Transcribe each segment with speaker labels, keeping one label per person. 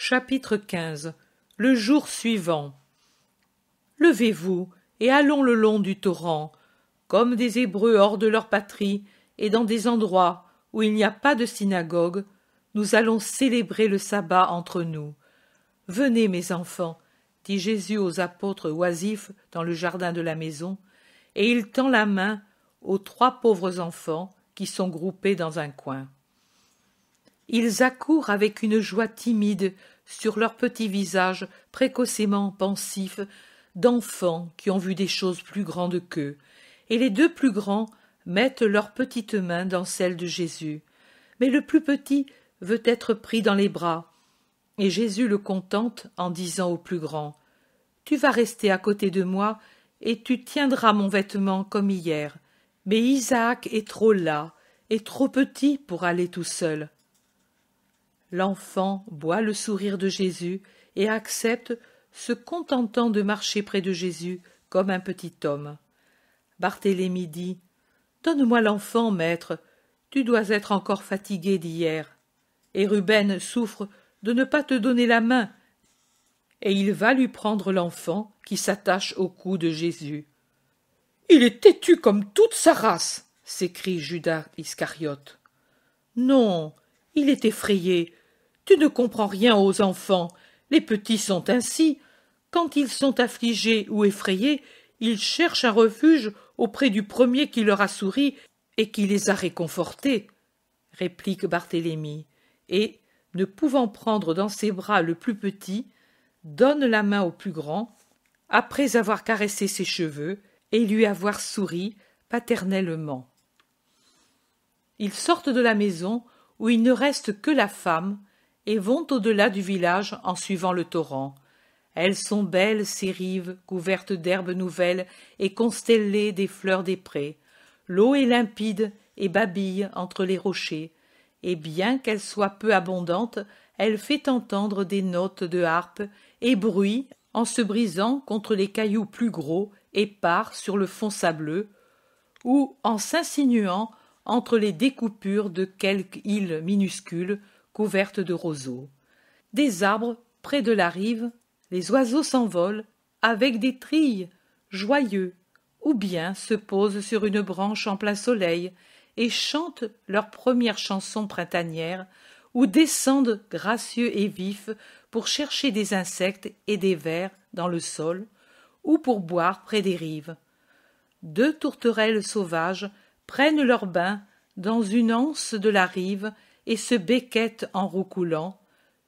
Speaker 1: Chapitre 15 Le jour suivant Levez-vous et allons le long du torrent, comme des Hébreux hors de leur patrie et dans des endroits où il n'y a pas de synagogue, nous allons célébrer le sabbat entre nous. Venez, mes enfants, dit Jésus aux apôtres oisifs dans le jardin de la maison, et il tend la main aux trois pauvres enfants qui sont groupés dans un coin. Ils accourent avec une joie timide sur leurs petits visages précocement pensifs d'enfants qui ont vu des choses plus grandes qu'eux, et les deux plus grands mettent leurs petites mains dans celles de Jésus. Mais le plus petit veut être pris dans les bras, et Jésus le contente en disant au plus grand Tu vas rester à côté de moi, et tu tiendras mon vêtement comme hier. Mais Isaac est trop là, et trop petit pour aller tout seul l'enfant boit le sourire de Jésus et accepte, se contentant de marcher près de Jésus comme un petit homme. Barthélemy dit Donne-moi l'enfant, maître, tu dois être encore fatigué d'hier. Et Ruben souffre de ne pas te donner la main. Et il va lui prendre l'enfant qui s'attache au cou de Jésus. Il est têtu comme toute sa race s'écrie Judas Iscariote. Non, il est effrayé tu ne comprends rien aux enfants. Les petits sont ainsi. Quand ils sont affligés ou effrayés, ils cherchent un refuge auprès du premier qui leur a souri et qui les a réconfortés, réplique Barthélemy, et, ne pouvant prendre dans ses bras le plus petit, donne la main au plus grand, après avoir caressé ses cheveux et lui avoir souri paternellement. Ils sortent de la maison où il ne reste que la femme, et vont au-delà du village en suivant le torrent. Elles sont belles, ces rives, couvertes d'herbes nouvelles et constellées des fleurs des prés. L'eau est limpide et babille entre les rochers, et bien qu'elle soit peu abondante, elle fait entendre des notes de harpe et bruit en se brisant contre les cailloux plus gros et part sur le fond sableux, ou en s'insinuant entre les découpures de quelque île minuscule couverte de roseaux. Des arbres, près de la rive, les oiseaux s'envolent avec des trilles, joyeux, ou bien se posent sur une branche en plein soleil et chantent leur première chanson printanière, ou descendent gracieux et vifs pour chercher des insectes et des vers dans le sol, ou pour boire près des rives. Deux tourterelles sauvages prennent leur bain dans une anse de la rive et se becquettent en roucoulant,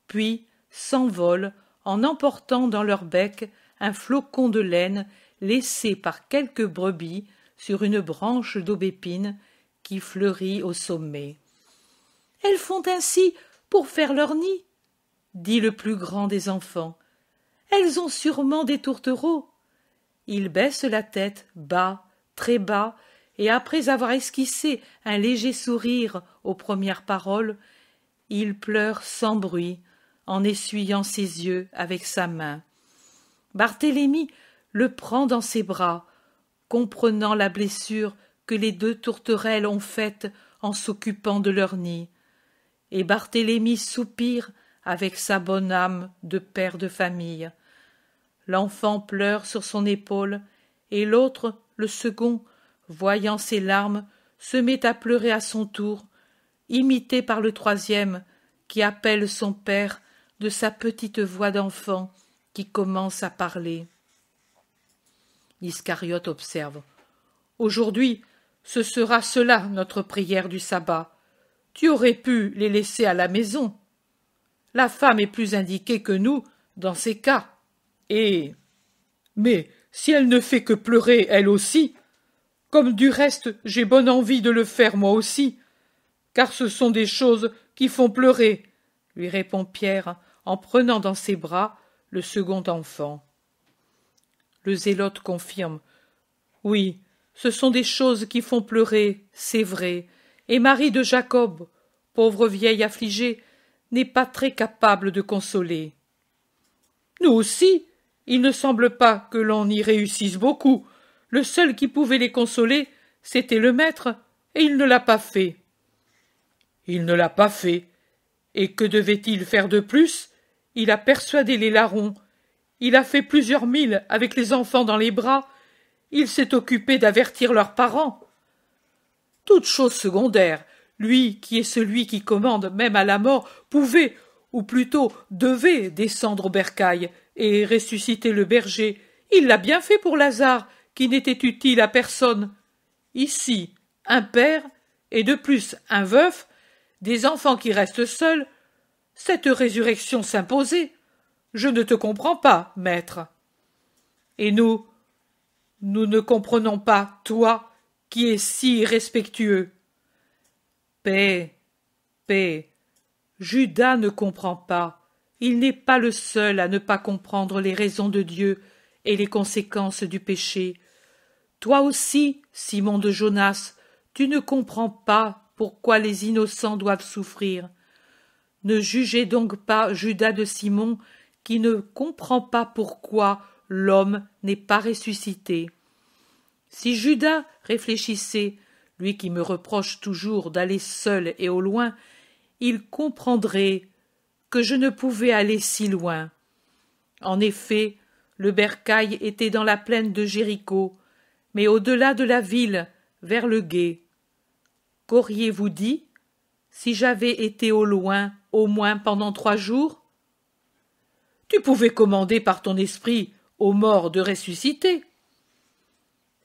Speaker 1: puis s'envolent en emportant dans leur bec un flocon de laine laissé par quelques brebis sur une branche d'aubépine qui fleurit au sommet. Elles font ainsi pour faire leur nid, dit le plus grand des enfants. Elles ont sûrement des tourtereaux. Il baissent la tête bas, très bas, et après avoir esquissé un léger sourire aux premières paroles, il pleure sans bruit, en essuyant ses yeux avec sa main. Barthélemy le prend dans ses bras, comprenant la blessure que les deux tourterelles ont faite en s'occupant de leur nid. Et Barthélemy soupire avec sa bonne âme de père de famille. L'enfant pleure sur son épaule, et l'autre, le second, voyant ses larmes, se met à pleurer à son tour, imité par le troisième, qui appelle son père de sa petite voix d'enfant qui commence à parler. Iscariote observe. Aujourd'hui, ce sera cela notre prière du sabbat. Tu aurais pu les laisser à la maison. La femme est plus indiquée que nous dans ces cas. Et. Mais si elle ne fait que pleurer elle aussi, comme du reste j'ai bonne envie de le faire moi aussi, car ce sont des choses qui font pleurer, lui répond Pierre en prenant dans ses bras le second enfant. Le zélote confirme. Oui, ce sont des choses qui font pleurer, c'est vrai, et Marie de Jacob, pauvre vieille affligée, n'est pas très capable de consoler. Nous aussi, il ne semble pas que l'on y réussisse beaucoup, le seul qui pouvait les consoler, c'était le maître, et il ne l'a pas fait. Il ne l'a pas fait. Et que devait-il faire de plus Il a persuadé les larrons. Il a fait plusieurs milles avec les enfants dans les bras. Il s'est occupé d'avertir leurs parents. Toute chose secondaire, lui qui est celui qui commande même à la mort, pouvait, ou plutôt devait, descendre au bercail et ressusciter le berger. Il l'a bien fait pour Lazare, qui n'était utile à personne. Ici, un père, et de plus un veuf, des enfants qui restent seuls, cette résurrection s'imposait. Je ne te comprends pas, maître. Et nous, nous ne comprenons pas, toi, qui es si respectueux. Paix, paix. Judas ne comprend pas. Il n'est pas le seul à ne pas comprendre les raisons de Dieu et les conséquences du péché. Toi aussi, Simon de Jonas, tu ne comprends pas pourquoi les innocents doivent souffrir. Ne jugez donc pas Judas de Simon, qui ne comprend pas pourquoi l'homme n'est pas ressuscité. Si Judas réfléchissait, lui qui me reproche toujours d'aller seul et au loin, il comprendrait que je ne pouvais aller si loin. En effet, le bercail était dans la plaine de Jéricho, mais au-delà de la ville, vers le guet. Qu'auriez-vous dit si j'avais été au loin, au moins pendant trois jours Tu pouvais commander par ton esprit aux morts de ressusciter.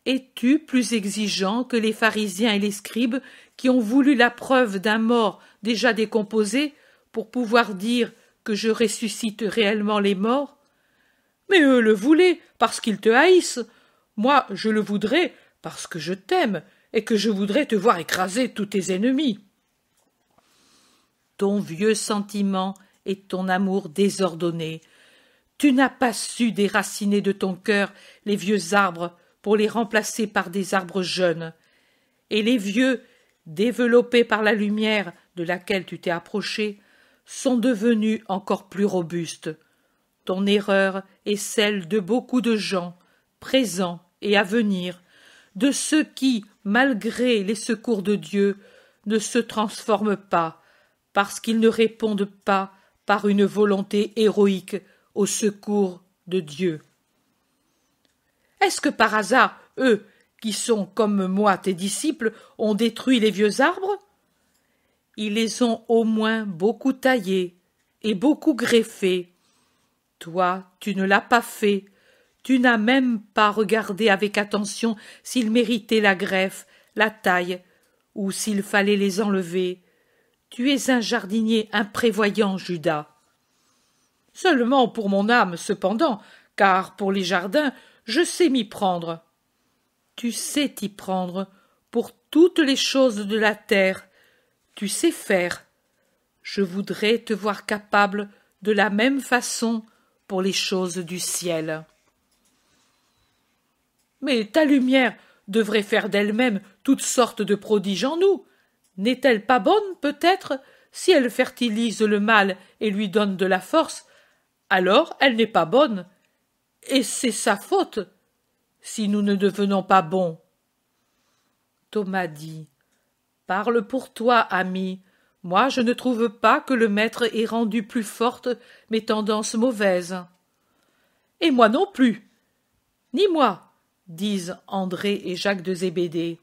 Speaker 1: Es-tu plus exigeant que les pharisiens et les scribes qui ont voulu la preuve d'un mort déjà décomposé pour pouvoir dire que je ressuscite réellement les morts Mais eux le voulaient parce qu'ils te haïssent, moi, je le voudrais parce que je t'aime et que je voudrais te voir écraser tous tes ennemis. Ton vieux sentiment et ton amour désordonné. Tu n'as pas su déraciner de ton cœur les vieux arbres pour les remplacer par des arbres jeunes. Et les vieux, développés par la lumière de laquelle tu t'es approché, sont devenus encore plus robustes. Ton erreur est celle de beaucoup de gens, présents, à venir, de ceux qui, malgré les secours de Dieu, ne se transforment pas, parce qu'ils ne répondent pas par une volonté héroïque au secours de Dieu. Est-ce que par hasard, eux, qui sont comme moi tes disciples, ont détruit les vieux arbres Ils les ont au moins beaucoup taillés et beaucoup greffés. Toi, tu ne l'as pas fait, tu n'as même pas regardé avec attention s'ils méritaient la greffe, la taille, ou s'il fallait les enlever. Tu es un jardinier imprévoyant, Judas. Seulement pour mon âme, cependant, car pour les jardins, je sais m'y prendre. Tu sais t'y prendre pour toutes les choses de la terre. Tu sais faire. Je voudrais te voir capable de la même façon pour les choses du ciel. Mais ta lumière devrait faire d'elle-même toutes sortes de prodiges en nous. N'est-elle pas bonne, peut-être Si elle fertilise le mal et lui donne de la force, alors elle n'est pas bonne. Et c'est sa faute si nous ne devenons pas bons. Thomas dit Parle pour toi, ami. Moi, je ne trouve pas que le maître ait rendu plus fortes mes tendances mauvaises. Et moi non plus. Ni moi, disent André et Jacques de Zébédée.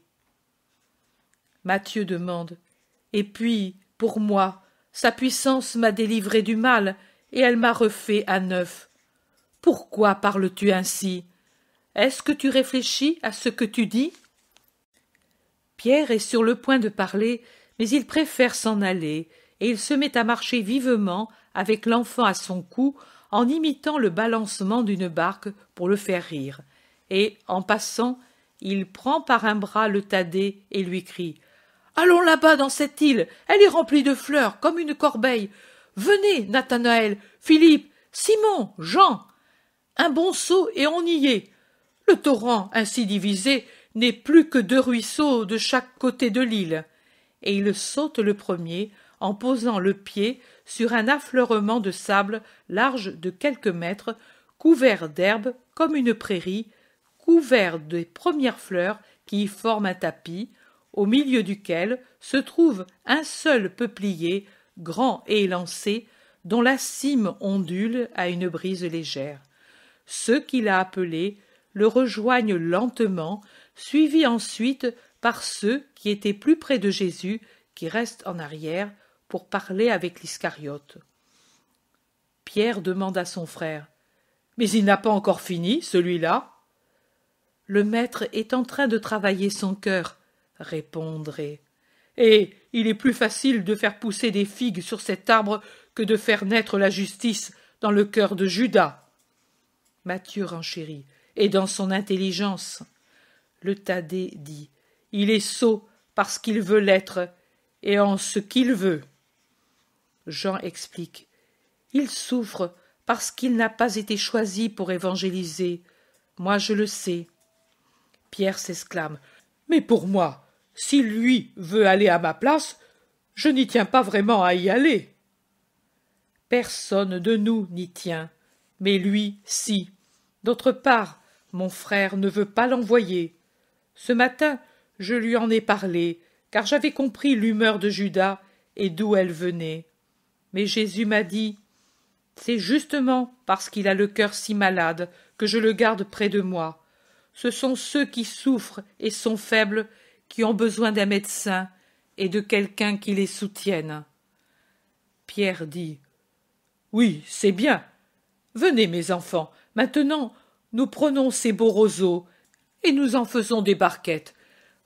Speaker 1: Mathieu demande Et puis, pour moi, sa puissance m'a délivré du mal, et elle m'a refait à neuf. Pourquoi parles-tu ainsi Est-ce que tu réfléchis à ce que tu dis Pierre est sur le point de parler, mais il préfère s'en aller, et il se met à marcher vivement avec l'enfant à son cou en imitant le balancement d'une barque pour le faire rire et, en passant, il prend par un bras le Thaddée et lui crie Allons là-bas dans cette île, elle est remplie de fleurs comme une corbeille. Venez, Nathanaël, Philippe, Simon, Jean. Un bon saut et on y est. Le torrent ainsi divisé n'est plus que deux ruisseaux de chaque côté de l'île. Et il saute le premier en posant le pied sur un affleurement de sable large de quelques mètres, couvert d'herbe comme une prairie, couvert des premières fleurs qui y forment un tapis, au milieu duquel se trouve un seul peuplier, grand et élancé, dont la cime ondule à une brise légère. Ceux qui a appelé le rejoignent lentement, suivis ensuite par ceux qui étaient plus près de Jésus, qui restent en arrière, pour parler avec l'Iscariote. Pierre demande à son frère. Mais il n'a pas encore fini, celui-là le maître est en train de travailler son cœur, répondrait. « Et il est plus facile de faire pousser des figues sur cet arbre que de faire naître la justice dans le cœur de Judas. Matthieu renchérit, et dans son intelligence. Le Thaddée dit Il est sot parce qu'il veut l'être, et en ce qu'il veut. Jean explique Il souffre parce qu'il n'a pas été choisi pour évangéliser. Moi je le sais. Pierre s'exclame. Mais pour moi, si lui veut aller à ma place, je n'y tiens pas vraiment à y aller. Personne de nous n'y tient, mais lui, si. D'autre part, mon frère ne veut pas l'envoyer. Ce matin, je lui en ai parlé, car j'avais compris l'humeur de Judas et d'où elle venait. Mais Jésus m'a dit C'est justement parce qu'il a le cœur si malade que je le garde près de moi ce sont ceux qui souffrent et sont faibles qui ont besoin d'un médecin et de quelqu'un qui les soutienne. Pierre dit. Oui, c'est bien. Venez, mes enfants, maintenant nous prenons ces beaux roseaux, et nous en faisons des barquettes.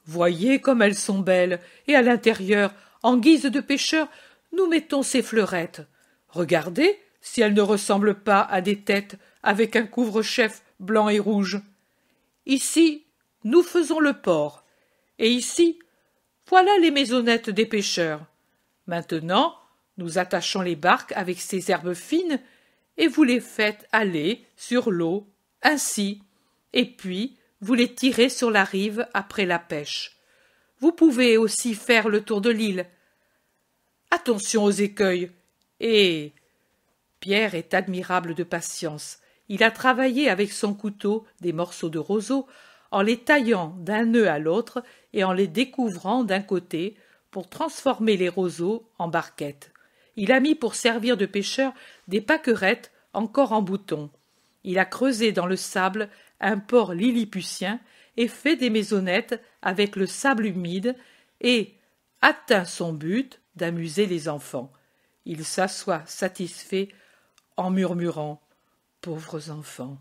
Speaker 1: Voyez comme elles sont belles, et à l'intérieur, en guise de pêcheurs, nous mettons ces fleurettes. Regardez si elles ne ressemblent pas à des têtes avec un couvre-chef blanc et rouge. Ici, nous faisons le port. Et ici, voilà les maisonnettes des pêcheurs. Maintenant, nous attachons les barques avec ces herbes fines et vous les faites aller sur l'eau, ainsi, et puis vous les tirez sur la rive après la pêche. Vous pouvez aussi faire le tour de l'île. Attention aux écueils. Et. Eh, Pierre est admirable de patience. Il a travaillé avec son couteau des morceaux de roseaux en les taillant d'un nœud à l'autre et en les découvrant d'un côté pour transformer les roseaux en barquettes. Il a mis pour servir de pêcheur des paquerettes encore en bouton. Il a creusé dans le sable un port lilliputien et fait des maisonnettes avec le sable humide et atteint son but d'amuser les enfants. Il s'assoit satisfait en murmurant pauvres enfants.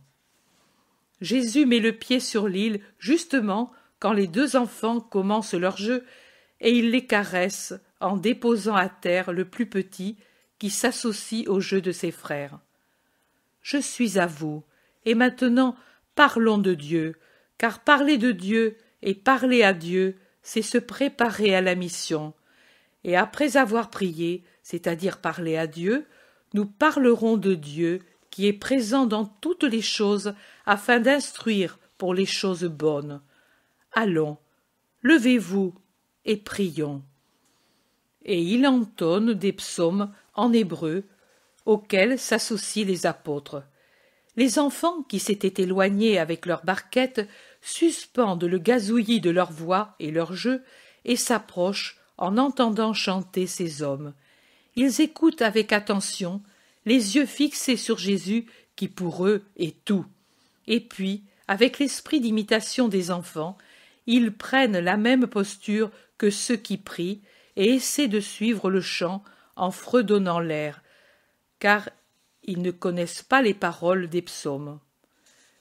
Speaker 1: Jésus met le pied sur l'île justement quand les deux enfants commencent leur jeu, et il les caresse en déposant à terre le plus petit qui s'associe au jeu de ses frères. Je suis à vous, et maintenant parlons de Dieu, car parler de Dieu et parler à Dieu, c'est se préparer à la mission. Et après avoir prié, c'est-à-dire parler à Dieu, nous parlerons de Dieu qui est présent dans toutes les choses, afin d'instruire pour les choses bonnes. Allons, levez-vous et prions. Et il entonne des psaumes en hébreu auxquels s'associent les apôtres. Les enfants qui s'étaient éloignés avec leurs barquettes suspendent le gazouillis de leur voix et leur jeu et s'approchent en entendant chanter ces hommes. Ils écoutent avec attention les yeux fixés sur Jésus qui pour eux est tout. Et puis, avec l'esprit d'imitation des enfants, ils prennent la même posture que ceux qui prient et essaient de suivre le chant en fredonnant l'air, car ils ne connaissent pas les paroles des psaumes.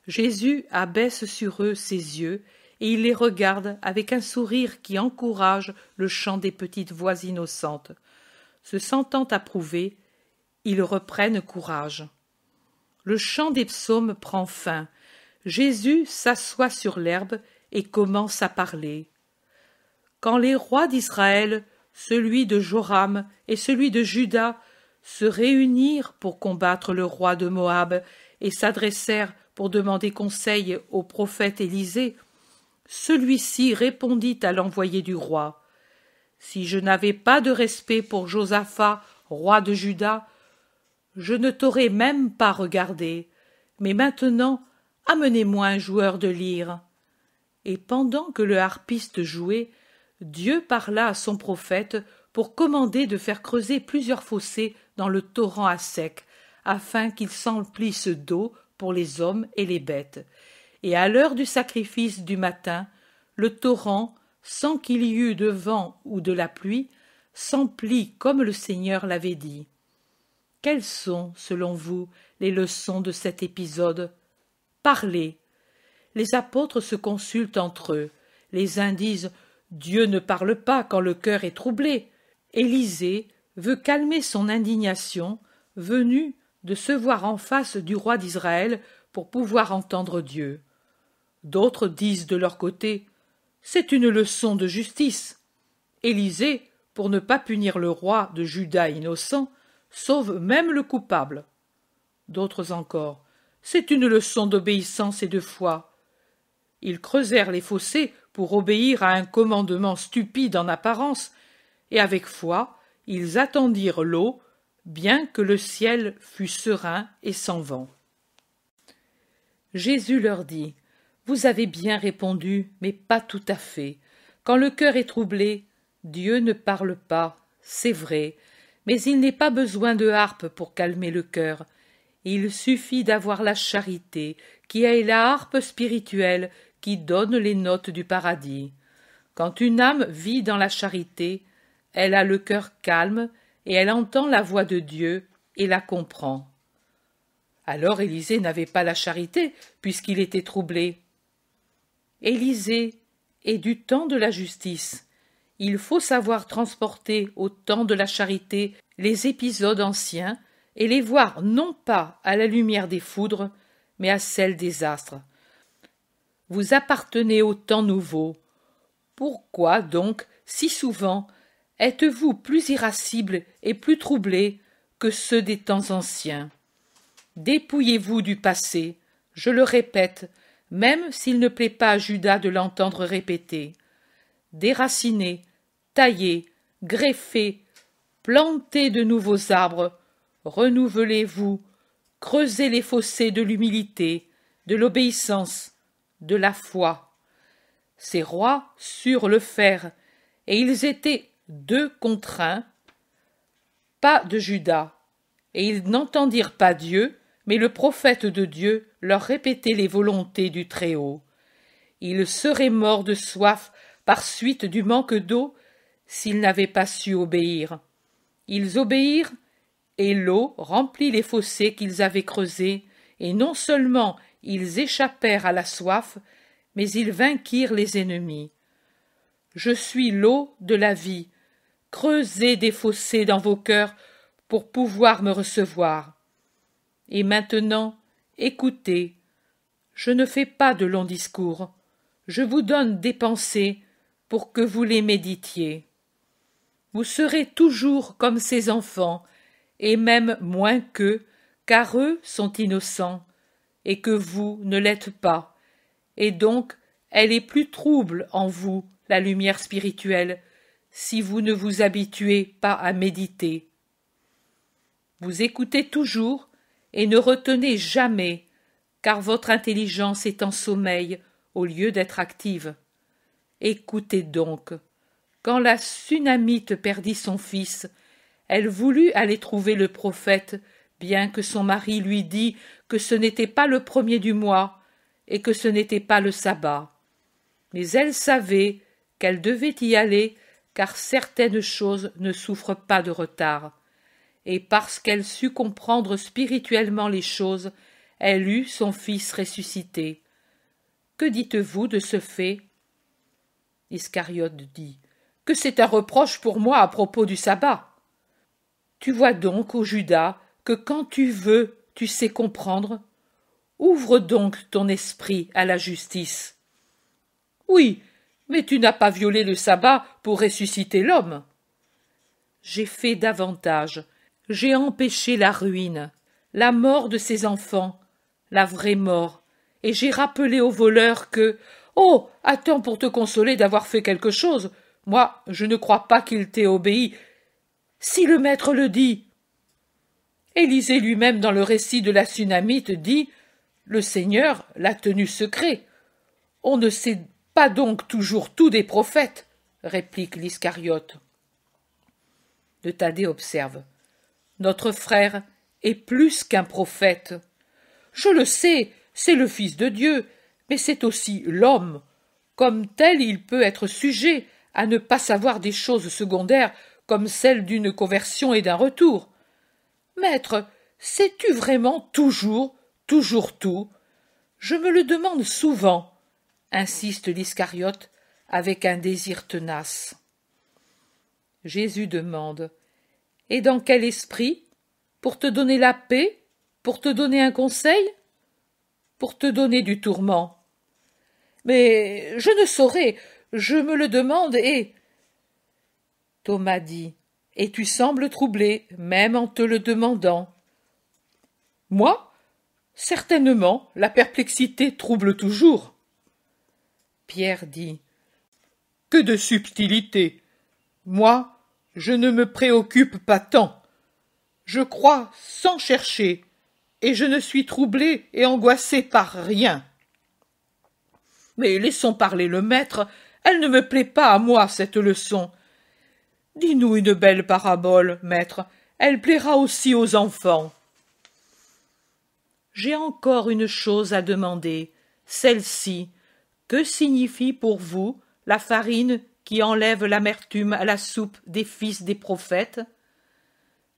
Speaker 1: Jésus abaisse sur eux ses yeux et il les regarde avec un sourire qui encourage le chant des petites voix innocentes. Se sentant approuvés ils reprennent courage. Le chant des psaumes prend fin. Jésus s'assoit sur l'herbe et commence à parler. Quand les rois d'Israël, celui de Joram et celui de Juda, se réunirent pour combattre le roi de Moab et s'adressèrent pour demander conseil au prophète Élisée, celui-ci répondit à l'envoyé du roi. Si je n'avais pas de respect pour Josaphat, roi de Juda, je ne t'aurais même pas regardé. Mais maintenant, amenez-moi un joueur de lyre. Et pendant que le harpiste jouait, Dieu parla à son prophète pour commander de faire creuser plusieurs fossés dans le torrent à sec, afin qu'il s'emplisse d'eau pour les hommes et les bêtes. Et à l'heure du sacrifice du matin, le torrent, sans qu'il y eût de vent ou de la pluie, s'emplit comme le Seigneur l'avait dit. Quelles sont, selon vous, les leçons de cet épisode Parlez. Les apôtres se consultent entre eux. Les uns disent Dieu ne parle pas quand le cœur est troublé. Élisée veut calmer son indignation, venue de se voir en face du roi d'Israël pour pouvoir entendre Dieu. D'autres disent de leur côté C'est une leçon de justice. Élisée, pour ne pas punir le roi de Judas innocent, sauve même le coupable. D'autres encore. C'est une leçon d'obéissance et de foi. Ils creusèrent les fossés pour obéir à un commandement stupide en apparence, et avec foi, ils attendirent l'eau, bien que le ciel fût serein et sans vent. Jésus leur dit Vous avez bien répondu, mais pas tout à fait. Quand le cœur est troublé, Dieu ne parle pas, c'est vrai, mais il n'est pas besoin de harpe pour calmer le cœur. Il suffit d'avoir la charité, qui est la harpe spirituelle qui donne les notes du paradis. Quand une âme vit dans la charité, elle a le cœur calme et elle entend la voix de Dieu et la comprend. Alors Élisée n'avait pas la charité, puisqu'il était troublé. Élisée est du temps de la justice. Il faut savoir transporter au temps de la charité les épisodes anciens et les voir non pas à la lumière des foudres, mais à celle des astres. Vous appartenez au temps nouveau. Pourquoi donc, si souvent, êtes-vous plus irascible et plus troublé que ceux des temps anciens Dépouillez-vous du passé, je le répète, même s'il ne plaît pas à Judas de l'entendre répéter. Déracinez, taillez, greffez, plantez de nouveaux arbres, renouvelez-vous, creusez les fossés de l'humilité, de l'obéissance, de la foi. Ces rois surent le faire, et ils étaient deux contraints. pas de Judas, et ils n'entendirent pas Dieu, mais le prophète de Dieu leur répétait les volontés du Très-Haut. Ils seraient morts de soif par suite du manque d'eau s'ils n'avaient pas su obéir. Ils obéirent, et l'eau remplit les fossés qu'ils avaient creusés, et non seulement ils échappèrent à la soif, mais ils vainquirent les ennemis. Je suis l'eau de la vie. Creusez des fossés dans vos cœurs pour pouvoir me recevoir. Et maintenant, écoutez. Je ne fais pas de longs discours. Je vous donne des pensées pour que vous les méditiez vous serez toujours comme ces enfants, et même moins qu'eux, car eux sont innocents, et que vous ne l'êtes pas. Et donc, elle est plus trouble en vous, la lumière spirituelle, si vous ne vous habituez pas à méditer. Vous écoutez toujours et ne retenez jamais, car votre intelligence est en sommeil au lieu d'être active. Écoutez donc. Quand la Sunamite perdit son fils, elle voulut aller trouver le prophète, bien que son mari lui dit que ce n'était pas le premier du mois et que ce n'était pas le sabbat. Mais elle savait qu'elle devait y aller, car certaines choses ne souffrent pas de retard. Et parce qu'elle sut comprendre spirituellement les choses, elle eut son fils ressuscité. Que dites-vous de ce fait Iscariote dit que c'est un reproche pour moi à propos du sabbat. Tu vois donc, ô Judas, que quand tu veux, tu sais comprendre. Ouvre donc ton esprit à la justice. Oui, mais tu n'as pas violé le sabbat pour ressusciter l'homme. J'ai fait davantage. J'ai empêché la ruine, la mort de ses enfants, la vraie mort, et j'ai rappelé au voleur que, oh, attends pour te consoler d'avoir fait quelque chose, moi, je ne crois pas qu'il t'ait obéi. Si le maître le dit. Élisée lui-même, dans le récit de la tsunamite, dit Le Seigneur l'a tenu secret. On ne sait pas donc toujours tout des prophètes, réplique l'Iscariote. Le Thaddée observe Notre frère est plus qu'un prophète. Je le sais, c'est le Fils de Dieu, mais c'est aussi l'homme. Comme tel, il peut être sujet à ne pas savoir des choses secondaires comme celles d'une conversion et d'un retour. Maître, sais-tu vraiment toujours, toujours tout Je me le demande souvent, insiste l'Iscariote avec un désir tenace. Jésus demande Et dans quel esprit Pour te donner la paix Pour te donner un conseil Pour te donner du tourment. Mais je ne saurais, je me le demande et. Thomas dit. Et tu sembles troublé, même en te le demandant. Moi? Certainement, la perplexité trouble toujours. Pierre dit. Que de subtilité. Moi, je ne me préoccupe pas tant. Je crois sans chercher, et je ne suis troublé et angoissé par rien. Mais laissons parler le maître elle ne me plaît pas à moi, cette leçon. Dis-nous une belle parabole, maître. Elle plaira aussi aux enfants. J'ai encore une chose à demander, celle-ci. Que signifie pour vous la farine qui enlève l'amertume à la soupe des fils des prophètes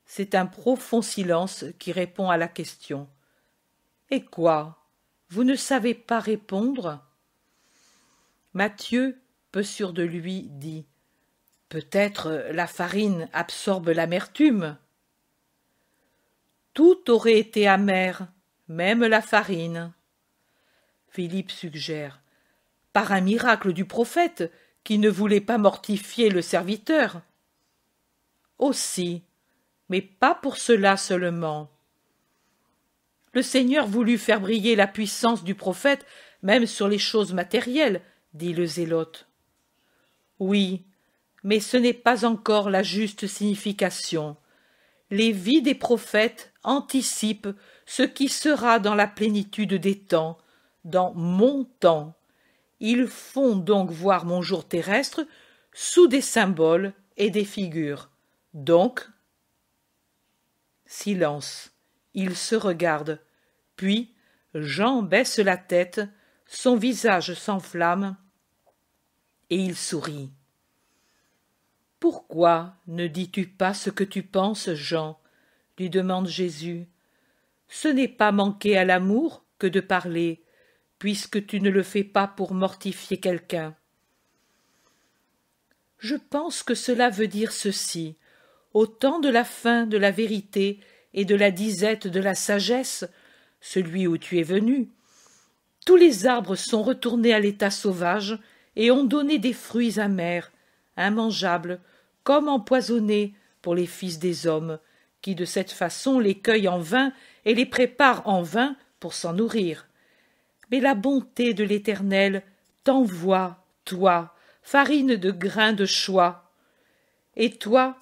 Speaker 1: C'est un profond silence qui répond à la question. Et quoi Vous ne savez pas répondre Mathieu peu sûr de lui, dit Peut-être la farine absorbe l'amertume. Tout aurait été amer, même la farine. Philippe suggère Par un miracle du prophète qui ne voulait pas mortifier le serviteur. Aussi, mais pas pour cela seulement. Le Seigneur voulut faire briller la puissance du prophète même sur les choses matérielles, dit le zélote. Oui, mais ce n'est pas encore la juste signification. Les vies des prophètes anticipent ce qui sera dans la plénitude des temps, dans mon temps. Ils font donc voir mon jour terrestre sous des symboles et des figures. Donc. Silence. Ils se regardent. Puis Jean baisse la tête, son visage s'enflamme, et il sourit. Pourquoi ne dis-tu pas ce que tu penses, Jean lui demande Jésus. Ce n'est pas manquer à l'amour que de parler, puisque tu ne le fais pas pour mortifier quelqu'un. Je pense que cela veut dire ceci. Au temps de la fin de la vérité et de la disette de la sagesse, celui où tu es venu, tous les arbres sont retournés à l'état sauvage et ont donné des fruits amers, immangeables, comme empoisonnés pour les fils des hommes, qui de cette façon les cueillent en vain et les préparent en vain pour s'en nourrir. Mais la bonté de l'Éternel t'envoie, toi, farine de grains de choix. Et toi,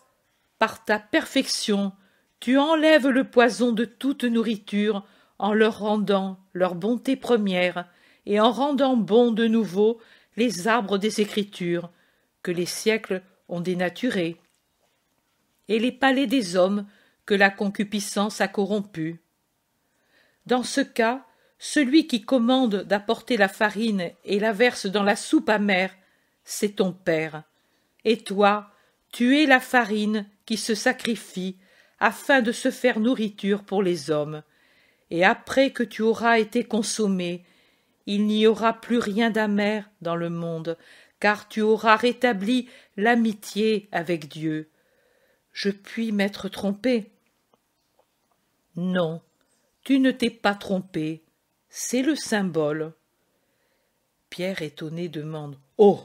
Speaker 1: par ta perfection, tu enlèves le poison de toute nourriture en leur rendant leur bonté première et en rendant bon de nouveau les arbres des Écritures, que les siècles ont dénaturés, et les palais des hommes que la concupiscence a corrompus. Dans ce cas, celui qui commande d'apporter la farine et la verse dans la soupe amère, c'est ton Père. Et toi, tu es la farine qui se sacrifie afin de se faire nourriture pour les hommes. Et après que tu auras été consommé, il n'y aura plus rien d'amer dans le monde, car tu auras rétabli l'amitié avec Dieu. Je puis m'être trompé. Non, tu ne t'es pas trompé. C'est le symbole. Pierre étonné demande. Oh.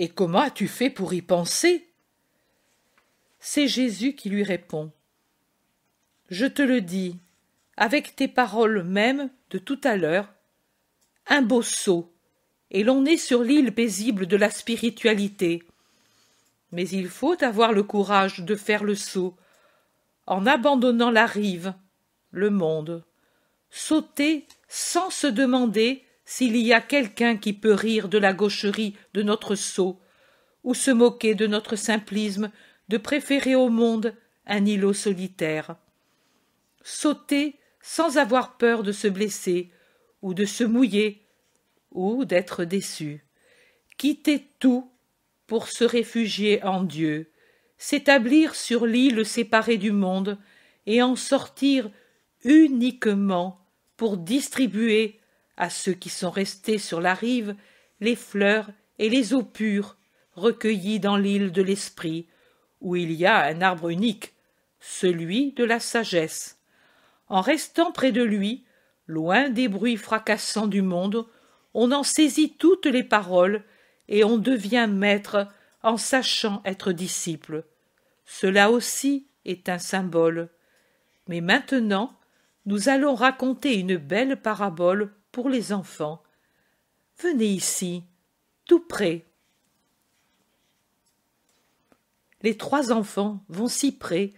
Speaker 1: Et comment as tu fait pour y penser? C'est Jésus qui lui répond. Je te le dis, avec tes paroles mêmes de tout à l'heure, un beau saut, et l'on est sur l'île paisible de la spiritualité. Mais il faut avoir le courage de faire le saut, en abandonnant la rive, le monde. Sauter sans se demander s'il y a quelqu'un qui peut rire de la gaucherie de notre saut, ou se moquer de notre simplisme de préférer au monde un îlot solitaire. Sauter sans avoir peur de se blesser, ou de se mouiller, ou d'être déçu. Quitter tout pour se réfugier en Dieu, s'établir sur l'île séparée du monde, et en sortir uniquement pour distribuer à ceux qui sont restés sur la rive les fleurs et les eaux pures recueillies dans l'île de l'esprit, où il y a un arbre unique, celui de la sagesse. En restant près de lui, Loin des bruits fracassants du monde, on en saisit toutes les paroles et on devient maître en sachant être disciple. Cela aussi est un symbole. Mais maintenant, nous allons raconter une belle parabole pour les enfants. Venez ici, tout près. Les trois enfants vont si près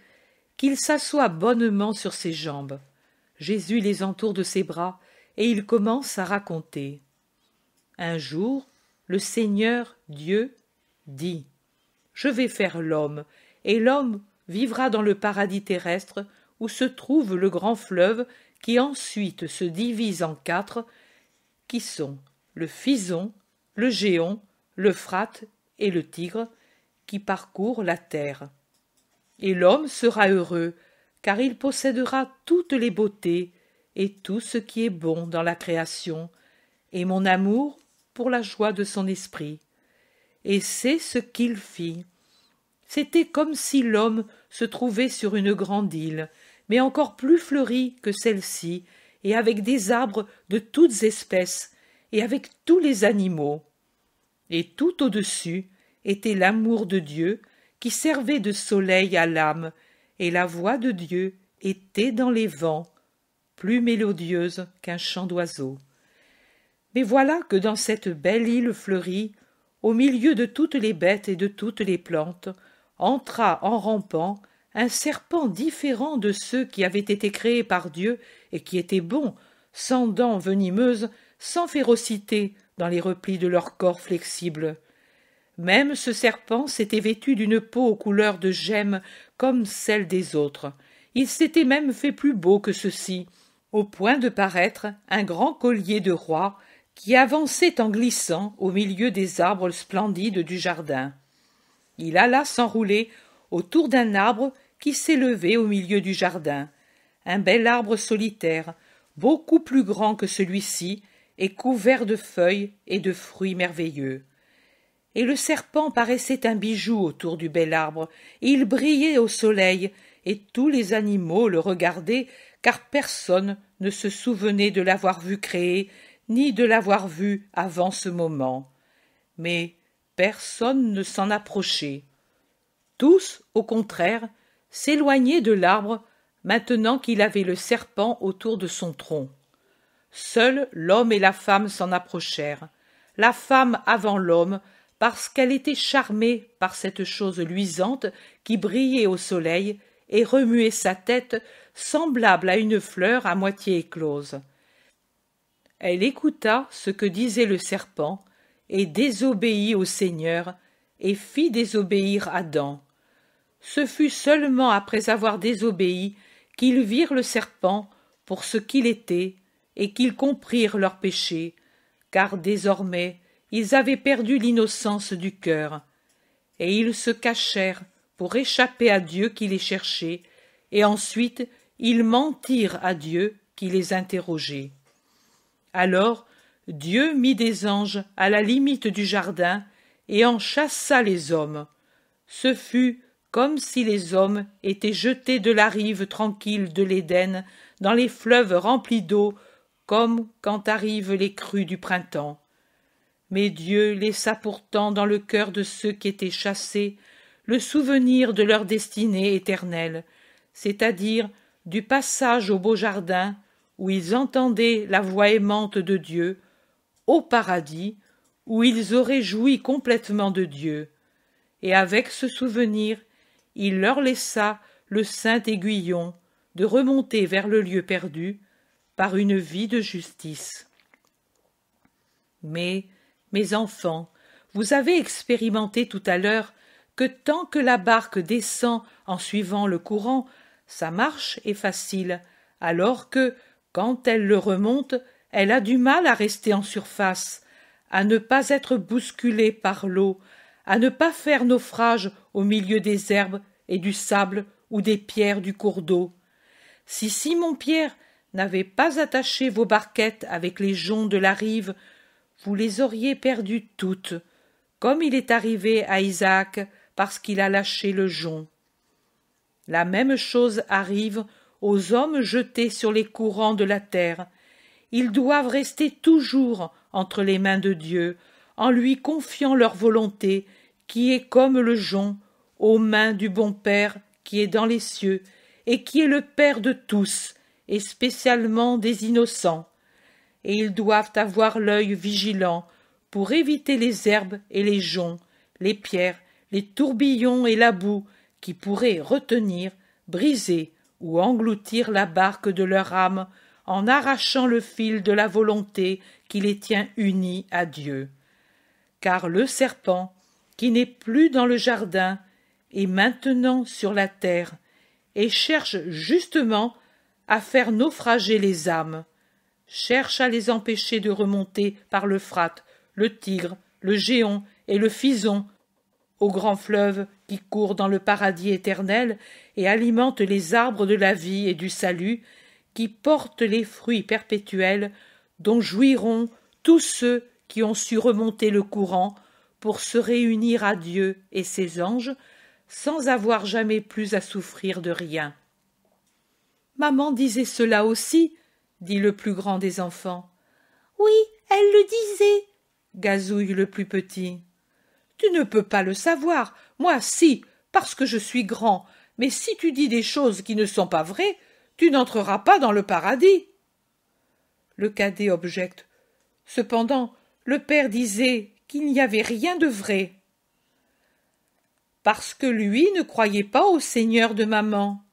Speaker 1: qu'ils s'assoient bonnement sur ses jambes. Jésus les entoure de ses bras, et il commence à raconter. Un jour, le Seigneur Dieu dit Je vais faire l'homme, et l'homme vivra dans le paradis terrestre où se trouve le grand fleuve qui ensuite se divise en quatre, qui sont le Fison, le Géon, le l'Euphrate et le Tigre, qui parcourent la terre. Et l'homme sera heureux, car il possédera toutes les beautés et tout ce qui est bon dans la création, et mon amour pour la joie de son esprit. Et c'est ce qu'il fit. C'était comme si l'homme se trouvait sur une grande île, mais encore plus fleurie que celle-ci, et avec des arbres de toutes espèces, et avec tous les animaux. Et tout au-dessus était l'amour de Dieu qui servait de soleil à l'âme et la voix de Dieu était dans les vents, plus mélodieuse qu'un chant d'oiseau. Mais voilà que dans cette belle île fleurie, au milieu de toutes les bêtes et de toutes les plantes, entra en rampant un serpent différent de ceux qui avaient été créés par Dieu et qui étaient bons, sans dents venimeuses, sans férocité dans les replis de leur corps flexible. Même ce serpent s'était vêtu d'une peau aux couleurs de gemme comme celle des autres. Il s'était même fait plus beau que ceux-ci, au point de paraître un grand collier de roi qui avançait en glissant au milieu des arbres splendides du jardin. Il alla s'enrouler autour d'un arbre qui s'élevait au milieu du jardin, un bel arbre solitaire, beaucoup plus grand que celui-ci, et couvert de feuilles et de fruits merveilleux et le serpent paraissait un bijou autour du bel arbre, il brillait au soleil, et tous les animaux le regardaient, car personne ne se souvenait de l'avoir vu créé, ni de l'avoir vu avant ce moment. Mais personne ne s'en approchait. Tous, au contraire, s'éloignaient de l'arbre maintenant qu'il avait le serpent autour de son tronc. Seuls l'homme et la femme s'en approchèrent, la femme avant l'homme, parce qu'elle était charmée par cette chose luisante qui brillait au soleil et remuait sa tête semblable à une fleur à moitié éclose. Elle écouta ce que disait le serpent, et désobéit au Seigneur, et fit désobéir Adam. Ce fut seulement après avoir désobéi qu'ils virent le serpent pour ce qu'il était, et qu'ils comprirent leur péché, car désormais ils avaient perdu l'innocence du cœur, et ils se cachèrent pour échapper à Dieu qui les cherchait, et ensuite ils mentirent à Dieu qui les interrogeait. Alors Dieu mit des anges à la limite du jardin et en chassa les hommes. Ce fut comme si les hommes étaient jetés de la rive tranquille de l'Éden dans les fleuves remplis d'eau, comme quand arrivent les crues du printemps. Mais Dieu laissa pourtant dans le cœur de ceux qui étaient chassés le souvenir de leur destinée éternelle, c'est-à-dire du passage au beau jardin où ils entendaient la voix aimante de Dieu, au paradis où ils auraient joui complètement de Dieu. Et avec ce souvenir, il leur laissa le saint aiguillon de remonter vers le lieu perdu par une vie de justice. Mais mes enfants, vous avez expérimenté tout à l'heure que tant que la barque descend en suivant le courant, sa marche est facile, alors que, quand elle le remonte, elle a du mal à rester en surface, à ne pas être bousculée par l'eau, à ne pas faire naufrage au milieu des herbes et du sable ou des pierres du cours d'eau. Si Simon Pierre n'avait pas attaché vos barquettes avec les joncs de la rive vous les auriez perdues toutes, comme il est arrivé à Isaac parce qu'il a lâché le jonc. La même chose arrive aux hommes jetés sur les courants de la terre. Ils doivent rester toujours entre les mains de Dieu, en lui confiant leur volonté, qui est comme le jonc, aux mains du bon Père qui est dans les cieux, et qui est le Père de tous, et spécialement des innocents et ils doivent avoir l'œil vigilant pour éviter les herbes et les joncs, les pierres, les tourbillons et la boue qui pourraient retenir, briser ou engloutir la barque de leur âme en arrachant le fil de la volonté qui les tient unis à Dieu. Car le serpent, qui n'est plus dans le jardin, est maintenant sur la terre, et cherche justement à faire naufrager les âmes cherche à les empêcher de remonter par l'Euphrate, le Tigre, le Géon et le Fison, au grand fleuve qui court dans le paradis éternel et alimente les arbres de la vie et du salut, qui portent les fruits perpétuels dont jouiront tous ceux qui ont su remonter le courant pour se réunir à Dieu et ses anges sans avoir jamais plus à souffrir de rien. Maman disait cela aussi dit le plus grand des enfants. Oui, elle le disait, gazouille le plus petit. Tu ne peux pas le savoir, moi si, parce que je suis grand, mais si tu dis des choses qui ne sont pas vraies, tu n'entreras pas dans le paradis. Le cadet objecte. Cependant, le père disait qu'il n'y avait rien de vrai. Parce que lui ne croyait pas au Seigneur de maman.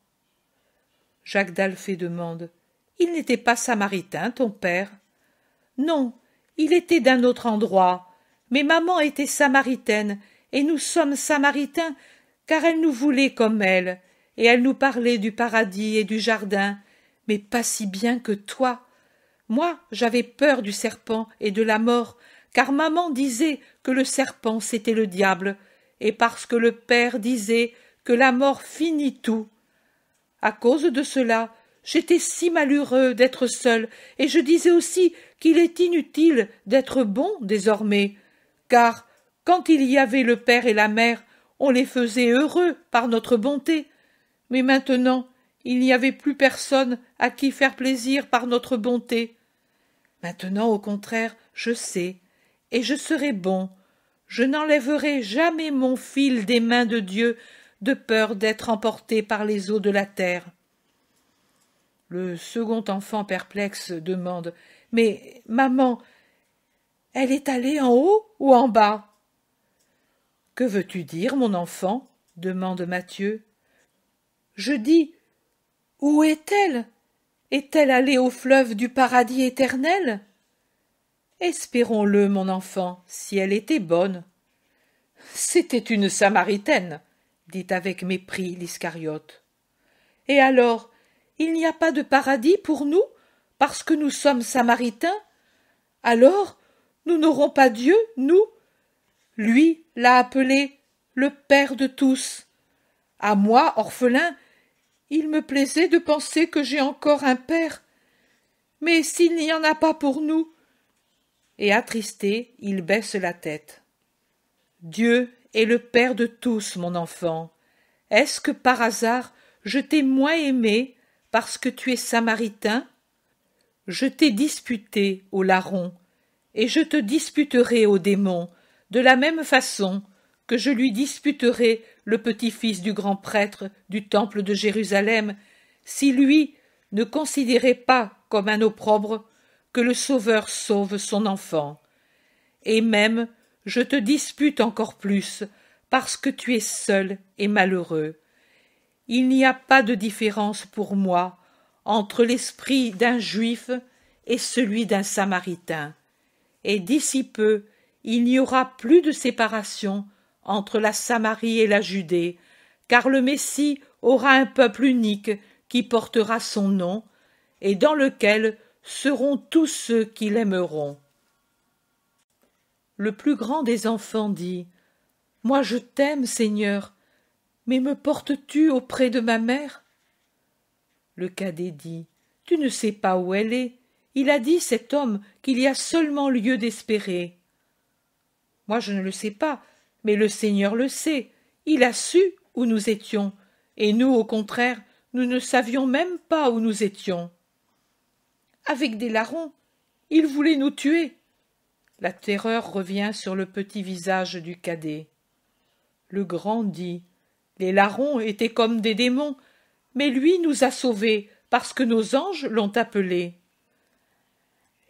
Speaker 1: Jacques d'Alphée demande. Il n'était pas samaritain, ton père. Non, il était d'un autre endroit. Mais maman était samaritaine, et nous sommes samaritains, car elle nous voulait comme elle, et elle nous parlait du paradis et du jardin, mais pas si bien que toi. Moi, j'avais peur du serpent et de la mort, car maman disait que le serpent c'était le diable, et parce que le père disait que la mort finit tout. À cause de cela, J'étais si malheureux d'être seul, et je disais aussi qu'il est inutile d'être bon désormais, car quand il y avait le père et la mère, on les faisait heureux par notre bonté. Mais maintenant, il n'y avait plus personne à qui faire plaisir par notre bonté. Maintenant, au contraire, je sais, et je serai bon. Je n'enlèverai jamais mon fil des mains de Dieu de peur d'être emporté par les eaux de la terre. Le second enfant perplexe demande Mais maman, elle est allée en haut ou en bas Que veux-tu dire, mon enfant demande Mathieu. Je dis Où est-elle Est-elle allée au fleuve du paradis éternel Espérons-le, mon enfant, si elle était bonne. C'était une Samaritaine, dit avec mépris l'Iscariote. Et alors, il n'y a pas de paradis pour nous, parce que nous sommes samaritains. Alors, nous n'aurons pas Dieu, nous. Lui l'a appelé le Père de tous. À moi, orphelin, il me plaisait de penser que j'ai encore un Père. Mais s'il n'y en a pas pour nous. Et attristé, il baisse la tête. Dieu est le Père de tous, mon enfant. Est-ce que par hasard je t'ai moins aimé parce que tu es samaritain Je t'ai disputé au larron, et je te disputerai au démon, de la même façon que je lui disputerai le petit-fils du grand prêtre du temple de Jérusalem, si lui ne considérait pas comme un opprobre que le Sauveur sauve son enfant. Et même, je te dispute encore plus, parce que tu es seul et malheureux. Il n'y a pas de différence pour moi entre l'esprit d'un juif et celui d'un samaritain, et d'ici peu il n'y aura plus de séparation entre la Samarie et la Judée, car le Messie aura un peuple unique qui portera son nom, et dans lequel seront tous ceux qui l'aimeront. Le plus grand des enfants dit Moi je t'aime, Seigneur, mais me portes-tu auprès de ma mère Le cadet dit Tu ne sais pas où elle est. Il a dit, cet homme, qu'il y a seulement lieu d'espérer. Moi, je ne le sais pas, mais le Seigneur le sait. Il a su où nous étions, et nous, au contraire, nous ne savions même pas où nous étions. Avec des larrons, il voulait nous tuer. La terreur revient sur le petit visage du cadet. Le grand dit les larrons étaient comme des démons, mais lui nous a sauvés parce que nos anges l'ont appelé.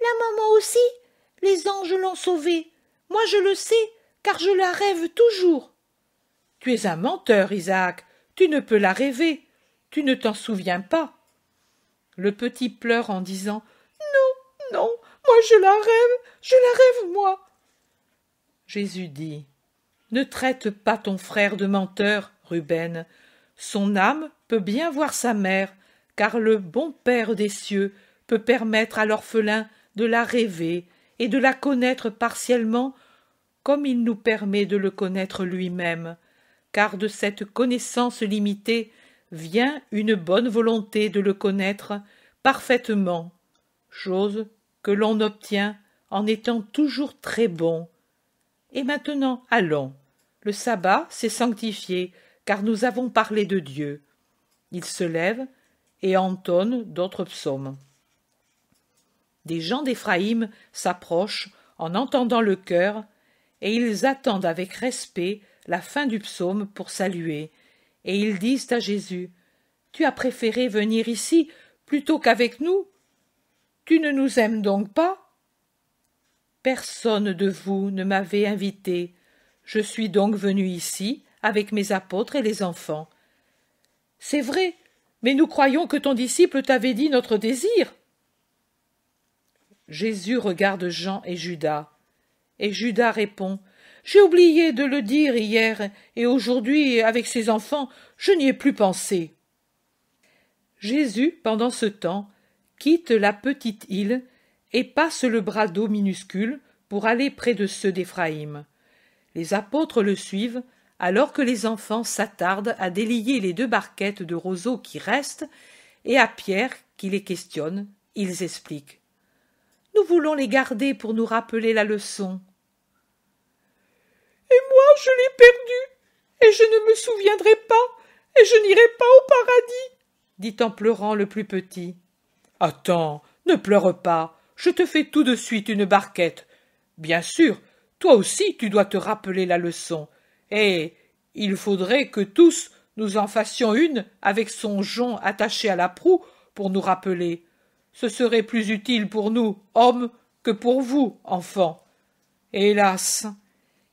Speaker 1: La maman aussi, les anges l'ont sauvé. Moi je le sais, car je la rêve toujours. Tu es un menteur, Isaac. Tu ne peux la rêver. Tu ne t'en souviens pas. Le petit pleure en disant Non, non, moi je la rêve, je la rêve, moi. Jésus dit Ne traite pas ton frère de menteur, Ruben. Son âme peut bien voir sa mère, car le bon Père des cieux peut permettre à l'orphelin de la rêver et de la connaître partiellement comme il nous permet de le connaître lui-même, car de cette connaissance limitée vient une bonne volonté de le connaître parfaitement, chose que l'on obtient en étant toujours très bon. Et maintenant, allons. Le sabbat s'est sanctifié car nous avons parlé de Dieu. Il se lève et entonne d'autres psaumes. Des gens d'Éphraïm s'approchent en entendant le cœur, et ils attendent avec respect la fin du psaume pour saluer, et ils disent à Jésus Tu as préféré venir ici plutôt qu'avec nous Tu ne nous aimes donc pas Personne de vous ne m'avait invité. Je suis donc venu ici avec mes apôtres et les enfants. C'est vrai, mais nous croyons que ton disciple t'avait dit notre désir. Jésus regarde Jean et Judas. Et Judas répond J'ai oublié de le dire hier, et aujourd'hui, avec ses enfants, je n'y ai plus pensé. Jésus, pendant ce temps, quitte la petite île et passe le bras d'eau minuscule pour aller près de ceux d'Éphraïm. Les apôtres le suivent, alors que les enfants s'attardent à délier les deux barquettes de roseaux qui restent, et à Pierre qui les questionne, ils expliquent. Nous voulons les garder pour nous rappeler la leçon. Et moi je l'ai perdue, et je ne me souviendrai pas, et je n'irai pas au paradis, dit en pleurant le plus petit. Attends, ne pleure pas, je te fais tout de suite une barquette. Bien sûr, toi aussi tu dois te rappeler la leçon eh. Il faudrait que tous nous en fassions une avec son jonc attaché à la proue pour nous rappeler. Ce serait plus utile pour nous, hommes, que pour vous, enfants. Hélas.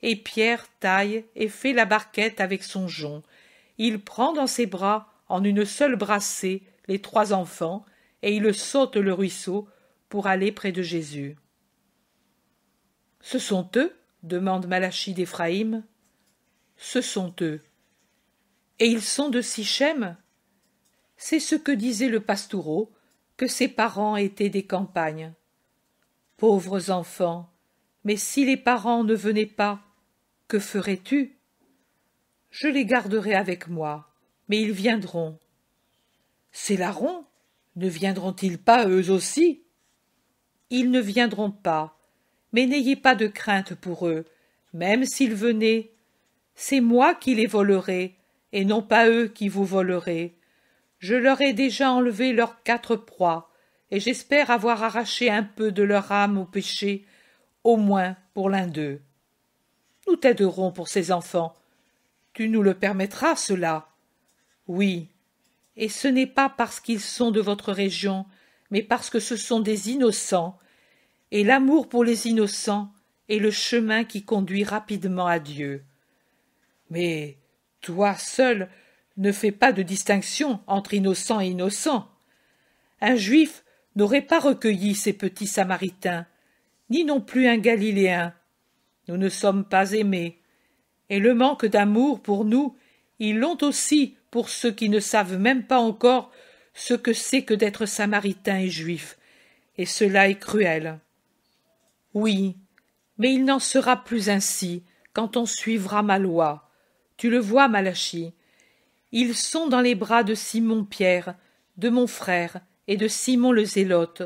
Speaker 1: Et Pierre taille et fait la barquette avec son jonc. Il prend dans ses bras, en une seule brassée, les trois enfants, et il saute le ruisseau pour aller près de Jésus. Ce sont eux demande Malachie d'Éphraïm ce sont eux. Et ils sont de Sichem C'est ce que disait le pastoureau, que ses parents étaient des campagnes. Pauvres enfants, mais si les parents ne venaient pas, que ferais-tu Je les garderai avec moi, mais ils viendront. Ces larrons ne viendront-ils pas eux aussi Ils ne viendront pas, mais n'ayez pas de crainte pour eux, même s'ils venaient, c'est moi qui les volerai, et non pas eux qui vous volerai. Je leur ai déjà enlevé leurs quatre proies, et j'espère avoir arraché un peu de leur âme au péché, au moins pour l'un d'eux. Nous t'aiderons pour ces enfants. Tu nous le permettras, cela. Oui. Et ce n'est pas parce qu'ils sont de votre région, mais parce que ce sont des innocents, et l'amour pour les innocents est le chemin qui conduit rapidement à Dieu. Mais toi seul ne fais pas de distinction entre innocent et innocent. Un juif n'aurait pas recueilli ces petits samaritains, ni non plus un galiléen. Nous ne sommes pas aimés. Et le manque d'amour pour nous, ils l'ont aussi pour ceux qui ne savent même pas encore ce que c'est que d'être samaritain et juif, et cela est cruel. Oui, mais il n'en sera plus ainsi quand on suivra ma loi, tu le vois, Malachi. Ils sont dans les bras de Simon Pierre, de mon frère, et de Simon le Zélote.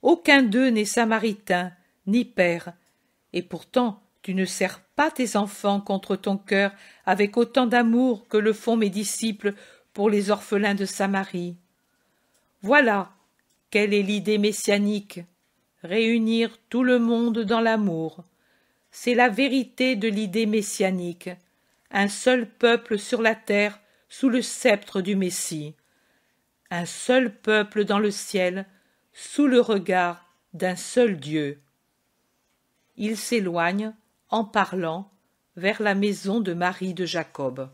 Speaker 1: Aucun d'eux n'est samaritain, ni père. Et pourtant, tu ne sers pas tes enfants contre ton cœur avec autant d'amour que le font mes disciples pour les orphelins de Samarie. Voilà quelle est l'idée messianique. Réunir tout le monde dans l'amour. C'est la vérité de l'idée messianique un seul peuple sur la terre sous le sceptre du Messie, un seul peuple dans le ciel sous le regard d'un seul Dieu. Il s'éloigne, en parlant, vers la maison de Marie de Jacob.